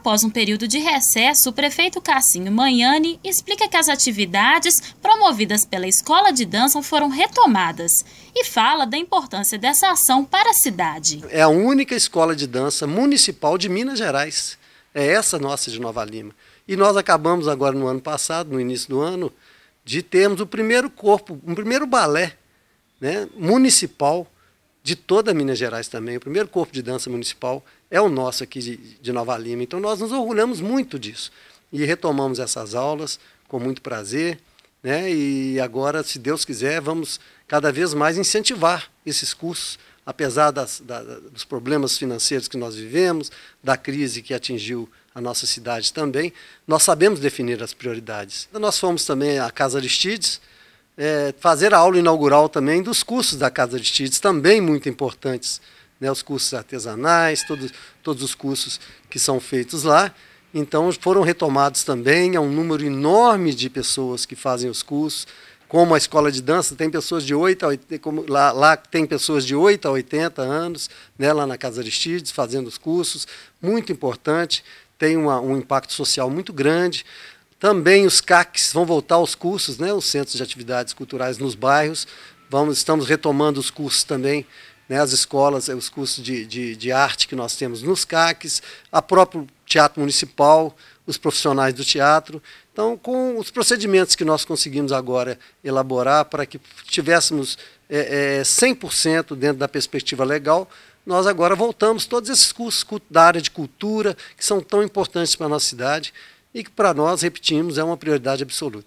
Após um período de recesso, o prefeito Cassinho Manhani explica que as atividades promovidas pela escola de dança foram retomadas e fala da importância dessa ação para a cidade. É a única escola de dança municipal de Minas Gerais. É essa nossa de Nova Lima. E nós acabamos agora no ano passado, no início do ano, de termos o primeiro corpo, um primeiro balé né, municipal de toda Minas Gerais também. O primeiro corpo de dança municipal é o nosso aqui de, de Nova Lima. Então nós nos orgulhamos muito disso. E retomamos essas aulas com muito prazer. Né? E agora, se Deus quiser, vamos cada vez mais incentivar esses cursos, apesar das, da, dos problemas financeiros que nós vivemos, da crise que atingiu a nossa cidade também, nós sabemos definir as prioridades. Nós fomos também à Casa Aristides, é, fazer a aula inaugural também dos cursos da Casa de Estudos, também muito importantes, né, os cursos artesanais, todos, todos os cursos que são feitos lá. Então, foram retomados também, é um número enorme de pessoas que fazem os cursos, como a escola de dança, tem pessoas de 8 a 80, como, lá, lá, tem pessoas de 8 a 80 anos, né, lá na Casa Aristides, fazendo os cursos, muito importante, tem uma, um impacto social muito grande. Também os CACs vão voltar aos cursos, né? os Centros de Atividades Culturais nos bairros. Vamos, estamos retomando os cursos também, né? as escolas, os cursos de, de, de arte que nós temos nos CACs, a próprio Teatro Municipal, os profissionais do teatro. Então, com os procedimentos que nós conseguimos agora elaborar para que tivéssemos é, é, 100% dentro da perspectiva legal, nós agora voltamos todos esses cursos da área de cultura, que são tão importantes para a nossa cidade, e que para nós, repetimos, é uma prioridade absoluta.